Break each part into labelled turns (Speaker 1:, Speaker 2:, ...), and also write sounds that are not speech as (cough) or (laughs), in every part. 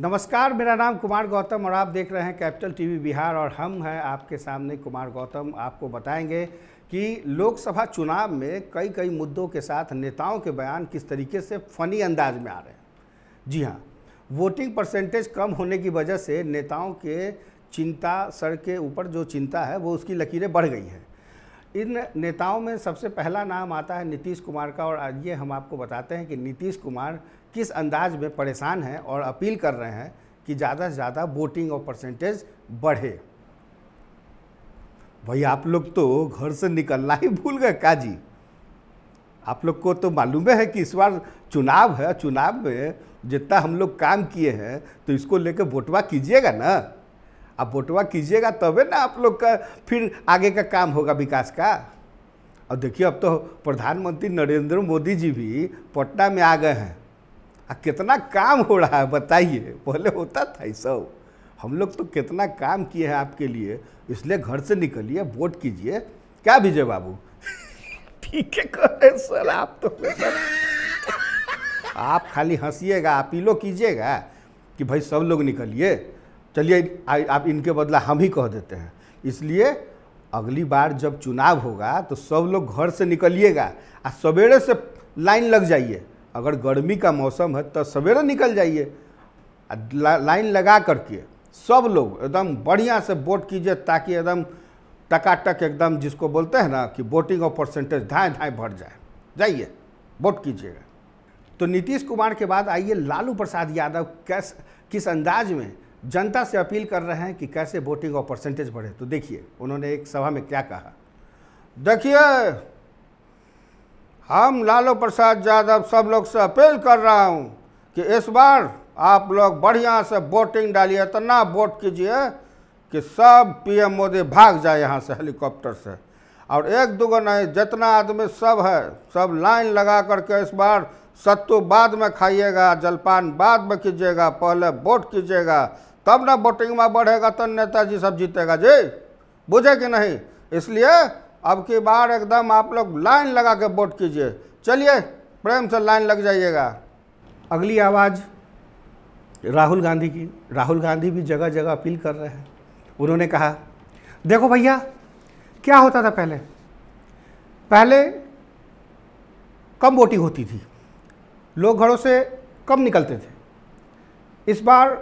Speaker 1: नमस्कार मेरा नाम कुमार गौतम और आप देख रहे हैं कैपिटल टीवी बिहार और हम हैं आपके सामने कुमार गौतम आपको बताएंगे कि लोकसभा चुनाव में कई कई मुद्दों के साथ नेताओं के बयान किस तरीके से फनी अंदाज में आ रहे हैं जी हाँ वोटिंग परसेंटेज कम होने की वजह से नेताओं के चिंता सर के ऊपर जो चिंता है वो उसकी लकीरें बढ़ गई हैं इन नेताओं में सबसे पहला नाम आता है नीतीश कुमार का और आज ये हम आपको बताते हैं कि नीतीश कुमार किस अंदाज में परेशान हैं और अपील कर रहे हैं कि ज़्यादा से ज़्यादा वोटिंग और परसेंटेज बढ़े भाई आप लोग तो घर से निकलना ही भूल गए काजी आप लोग को तो मालूम है कि इस बार चुनाव है चुनाव में जितना हम लोग काम किए हैं तो इसको लेकर वोटवा कीजिएगा ना आप वोटवा कीजिएगा तबे ना आप लोग का फिर आगे का काम होगा विकास का और देखिए अब तो प्रधानमंत्री नरेंद्र मोदी जी भी पटना में आ गए हैं आ कितना काम हो रहा है बताइए पहले होता था ये सब हम लोग तो कितना काम किए हैं आपके लिए इसलिए घर से निकलिए वोट कीजिए क्या विजय बाबू (laughs) ठीक है रहे सर आप तो सर आप खाली हंसीएगा अपीलो कीजिएगा कि भाई सब लोग निकलिए चलिए आप इनके बदला हम ही कह देते हैं इसलिए अगली बार जब चुनाव होगा तो सब लोग घर से निकलिएगा आ सवेरे से लाइन लग जाइए अगर गर्मी का मौसम है तो सवेरे निकल जाइए लाइन लगा करके सब लोग एकदम बढ़िया से वोट कीजिए ताकि एकदम टकाटक एकदम जिसको बोलते हैं ना कि वोटिंग और परसेंटेज धाएँ धाएँ भर जाए जाइए वोट कीजिएगा तो नीतीश कुमार के बाद आइए लालू प्रसाद यादव कैस किस अंदाज में जनता से अपील कर रहे हैं कि कैसे वोटिंग और परसेंटेज बढ़े तो देखिए उन्होंने एक सभा में क्या कहा देखिए हम लालू प्रसाद यादव सब लोग से अपील कर रहा हूँ कि इस बार आप लोग बढ़िया से वोटिंग डालिए इतना वोट कीजिए कि सब पीएम मोदी भाग जाए यहाँ से हेलीकॉप्टर से और एक दुगो नहीं जितना आदमी सब है सब लाइन लगा करके इस बार सत्तू बाद में खाइएगा जलपान बाद में कीजिएगा पहले वोट कीजिएगा तब ना वोटिंग में बढ़ेगा तो नेताजी सब जीतेगा जी बुझे कि नहीं इसलिए अब की बार एकदम आप लोग लाइन लगा के वोट कीजिए चलिए प्रेम से लाइन लग जाइएगा अगली आवाज़ राहुल गांधी की राहुल गांधी भी जगह जगह अपील कर रहे हैं उन्होंने कहा देखो भैया क्या होता था पहले पहले कम वोटिंग होती थी लोग घरों से कम निकलते थे इस बार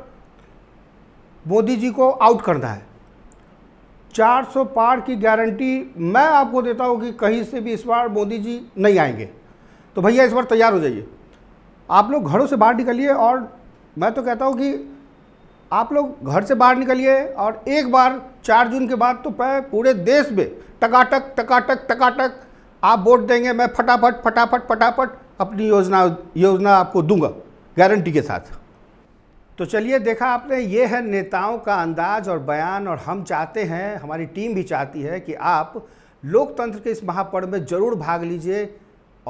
Speaker 1: मोदी जी को आउट करना है 400 पार की गारंटी मैं आपको देता हूँ कि कहीं से भी इस बार मोदी जी नहीं आएंगे तो भैया इस बार तैयार हो जाइए आप लोग घरों से बाहर निकलिए और मैं तो कहता हूँ कि आप लोग घर से बाहर निकलिए और एक बार चार जून के बाद तो पूरे देश में टकाटक टकाटक टकाटक आप वोट देंगे मैं फटाफट फटाफट फटाफट अपनी योजना योजना आपको दूंगा गारंटी के साथ तो चलिए देखा आपने ये है नेताओं का अंदाज और बयान और हम चाहते हैं हमारी टीम भी चाहती है कि आप लोकतंत्र के इस महापर्व में ज़रूर भाग लीजिए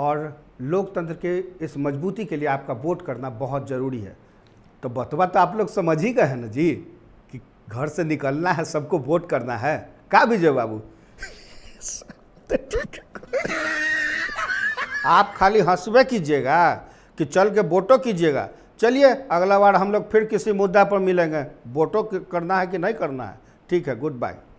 Speaker 1: और लोकतंत्र के इस मजबूती के लिए आपका वोट करना बहुत ज़रूरी है तो बतवा तो आप लोग समझ ही गए हैं ना जी कि घर से निकलना है सबको वोट करना है का विजय बाबू (laughs) आप खाली हंसवे कीजिएगा कि चल के वोटो कीजिएगा चलिए अगला बार हम लोग फिर किसी मुद्दा पर मिलेंगे वोटों करना है कि नहीं करना है ठीक है गुड बाय